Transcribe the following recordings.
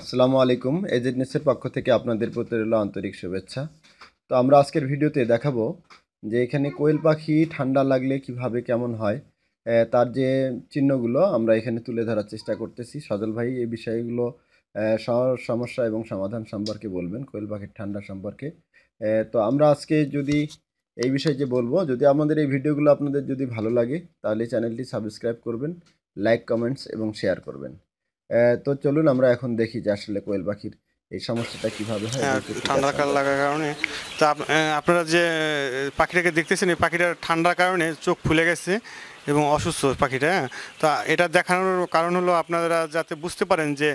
আসসালামু আলাইকুম এজেন্টনেসের পক্ষ থেকে আপনাদের প্রতি রইল আন্তরিক শুভেচ্ছা তো আমরা আজকের ভিডিওতে দেখাবো যে এখানে কোয়েল পাখি ঠান্ডা লাগলে কিভাবে কেমন হয় তার যে চিহ্নগুলো আমরা এখানে তুলে ধরার চেষ্টা করতেছি সজল ভাই এই বিষয়গুলো সমস্যা এবং সমাধান সম্পর্কে বলবেন কোয়েল পাখির ঠান্ডা সম্পর্কে তো আমরা আজকে যদি এই বিষয়ে যে বলবো যদি আমাদের এই ভিডিওগুলো আপনাদের যদি ভালো লাগে তাহলে চ্যানেলটি সাবস্ক্রাইব করবেন লাইক কমেন্টস এবং শেয়ার করবেন তো চলুন আমরা এখন দেখি যে আসলে কোয়েল পাখির এই সমস্যাটা কিভাবে হয় হ্যাঁ, ঠান্ডা কাল লাগার কারণে তা আপনারা যে পাখিটাকে দেখতেছেন এই পাখিটার ঠান্ডার কারণে চোখ ফুলে গেছে এবং অসুস্থ পাখিটা হ্যাঁ তা এটা দেখানোর কারণ হলো আপনারা যাতে বুঝতে পারেন যে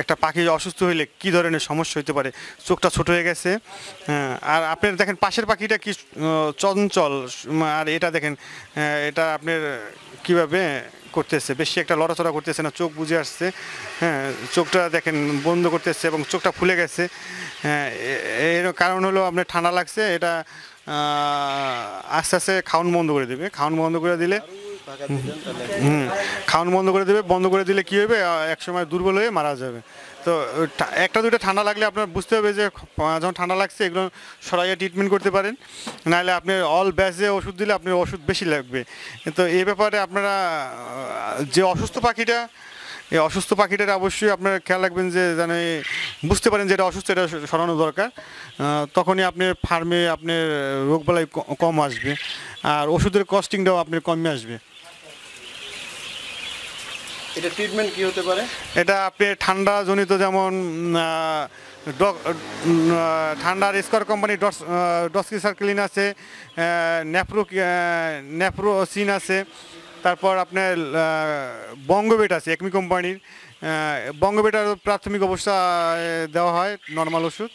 একটা পাখি অসুস্থ হইলে কি ধরনের সমস্যা হইতে পারে চোখটা ছোট হয়ে গেছে হ্যাঁ? আর আপনার দেখেন পাশের পাখিটা কি চঞ্চল আর এটা দেখেন এটা আপনার কিভাবে করতেছে বেশি একটা লড়াচড়া করতেছে না চোখ বুঝে আসছে হ্যাঁ চোখটা দেখেন বন্ধ করতেছে এবং চোখটা ফুলে গেছে হ্যাঁ এর কারণ হলো আপনার ঠান্ডা লাগছে এটা আস্তে আস্তে খাওয়ান বন্ধ করে দেবে খাওয়ান বন্ধ করে দিলে হুম খাওয়ান বন্ধ করে দেবে বন্ধ করে দিলে কী হবে এক সময় দুর্বল হয়ে মারা যাবে তো একটা দুটো ঠান্ডা লাগলে আপনার বুঝতে হবে যে যখন ঠান্ডা লাগছে এগুলো সরাইয়ে ট্রিটমেন্ট করতে পারেন নাহলে আপনি অল ব্যাচে ওষুধ দিলে আপনার ওষুধ বেশি লাগবে তো এই ব্যাপারে আপনারা যে অসুস্থ পাখিটা এই অসুস্থ পাখিটার অবশ্যই আপনারা খেয়াল রাখবেন যে যেন বুঝতে পারেন যে এটা অসুস্থ এটা সরানো দরকার তখনই আপনার ফার্মে আপনার রোগবালাই কম আসবে আর ওষুধের কস্টিংটাও আপনার কমে আসবে এটা ট্রিটমেন্ট কি হতে পারে এটা আপনি ঠান্ডা জনিত যেমন ঠান্ডার স্কোয়ার কোম্পানি ডস ডস্কি সার্কেলিন আছে ন্যাপ্রো ন্যাপ্রোসিন আছে তারপর আপনার বঙ্গবেট আছে একমি কোম্পানির বঙ্গবেটার প্রাথমিক অবস্থা দেওয়া হয় নর্মাল ওষুধ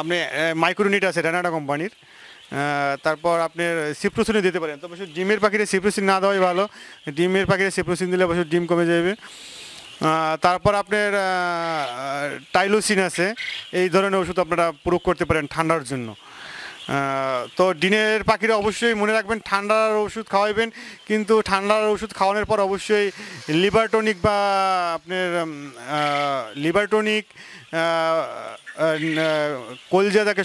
আপনি মাইক্রোনিট আছে ডানাডা কোম্পানির তারপর আপনি সিপ্রোসিনও দিতে পারেন অবশ্যই ডিমের পাখিতে সিপ্রোসিন না দেওয়াই ভালো ডিমের পাখিতে সিপ্রোসিন দিলে অবশ্যই ডিম কমে যাবে তারপর আপনার টাইলোসিন আছে এই ধরনের ওষুধ আপনারা প্রয়োগ করতে পারেন ঠান্ডার জন্য তো ডিনের পাখিরা অবশ্যই মনে রাখবেন ঠান্ডার ওষুধ খাওয়াইবেন কিন্তু ঠান্ডার ওষুধ খাওয়ানোর পর অবশ্যই লিবারটনিক বা আপনার লিভারটনিক কলজাদাকে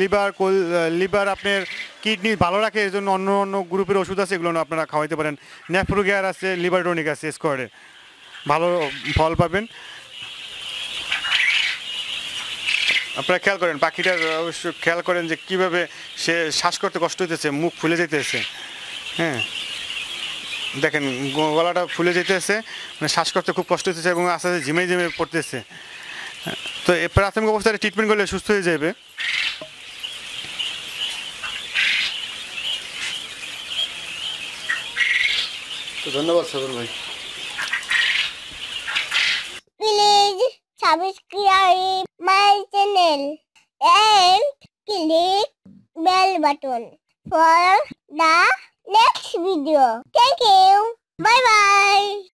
লিভার কোল লিভার আপনার কিডনি ভালো রাখে এই জন্য অন্য অন্য গ্রুপের ওষুধ আছে এগুলো আপনারা খাওয়াইতে পারেন ন্যাফ্রোগেয়ার আছে লিভারটনিক আছে স্কোয়ারে ভালো ফল পাবেন আপনারা খেয়াল করেন পাখিটার অবশ্য খেয়াল করেন যে কিভাবে সে শ্বাস করতে কষ্ট হইতেছে মুখ ফুলে যেতেছে হ্যাঁ দেখেন গলাটা ফুলে যেতেছে মানে শ্বাস করতে খুব কষ্ট হইতেছে এবং আস্তে আস্তে ঝিমে ঝিমে পড়তেছে তো প্রাথমিক অবস্থায় ট্রিটমেন্ট করলে সুস্থ হয়ে যাবে ধন্যবাদ সাগর ভাই subscribe my channel and click bell button for the next video. Thank you. Bye bye.